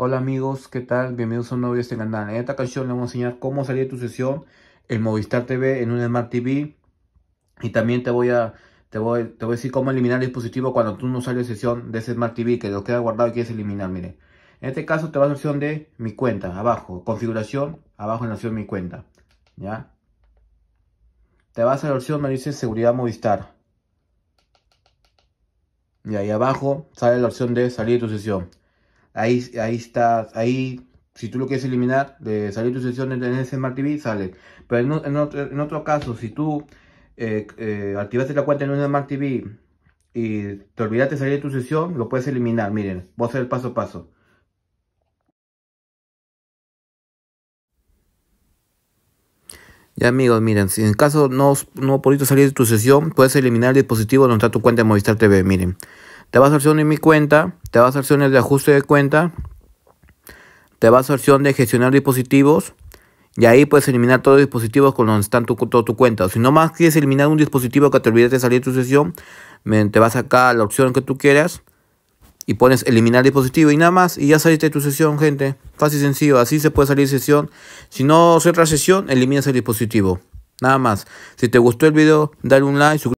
Hola amigos, ¿qué tal? Bienvenidos a un nuevo video de este canal. En esta canción les voy a enseñar cómo salir de tu sesión en Movistar TV en un Smart TV. Y también te voy a, te voy, te voy a decir cómo eliminar el dispositivo cuando tú no sales de sesión de ese Smart TV que lo queda guardado y quieres eliminar, mire. En este caso te vas a la opción de mi cuenta, abajo, configuración, abajo en la opción mi cuenta, ¿ya? Te vas a la opción me dice seguridad Movistar. Y ahí abajo sale la opción de salir de tu sesión. Ahí, ahí está, ahí, si tú lo quieres eliminar, de salir tu sesión en ese Smart TV, sale. Pero en, otro, en otro, caso, si tú eh, eh activaste la cuenta en un Smart TV y te olvidaste de salir de tu sesión, lo puedes eliminar. Miren, voy a hacer el paso a paso. Ya amigos, miren, si en caso no, no pudiste salir de tu sesión, puedes eliminar el dispositivo donde está tu cuenta de Movistar TV, miren. Te vas a opción de mi cuenta, te vas a opciones de ajuste de cuenta, te vas a opción de gestionar dispositivos y ahí puedes eliminar todos los dispositivos con donde están tu, toda tu cuenta. Si más quieres eliminar un dispositivo que te olvidaste de salir de tu sesión, te vas acá a la opción que tú quieras y pones eliminar dispositivo y nada más y ya saliste de tu sesión, gente. Fácil y sencillo, así se puede salir de sesión. Si no otra sesión, eliminas el dispositivo. Nada más. Si te gustó el video, dale un like,